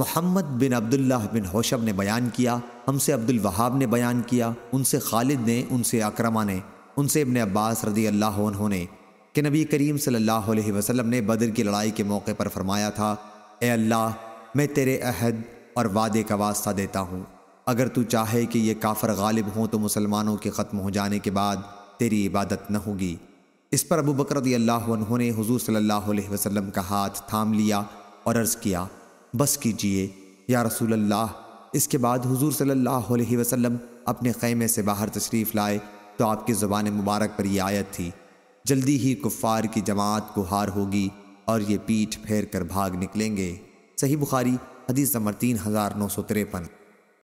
मोहम्मद बिन अब्दुल्लाह बिन होशब ने बयान किया हमसे अब्दुल वहाब ने बयान किया उनसे खालिद ने उनसे अक्रमा ने उनसे इबन अब्बास रदी अल्लाह उन्होंने कि नबी करीम सल्लल्लाहु अलैहि वसल्लम ने बदर की लड़ाई के मौके पर फरमाया था ए अल्लाह मैं तेरे अहद और वादे का वास्ता देता हूँ अगर तू चाहे कि ये काफ़र गालिब हों तो मुसलमानों के ख़त्म हो जाने के बाद तेरी इबादत न होगी इस पर अबू बकर रदी अल्लाह उन्होंने हजूर सल्ला वसम का हाथ थाम लिया और अर्ज़ किया बस कीजिए या रसूल अल्लाह इसके बाद हुजूर सल्लल्लाहु अलैहि वसल्लम अपने ख़ैमे से बाहर तशरीफ़ लाए तो आपकी ज़ुबान मुबारक पर यह आयत थी जल्दी ही कुफ़ार की जमात को हार होगी और ये पीठ फेर कर भाग निकलेंगे सही बुखारी हदीस नंबर तीन हज़ार नौ सौ तिरपन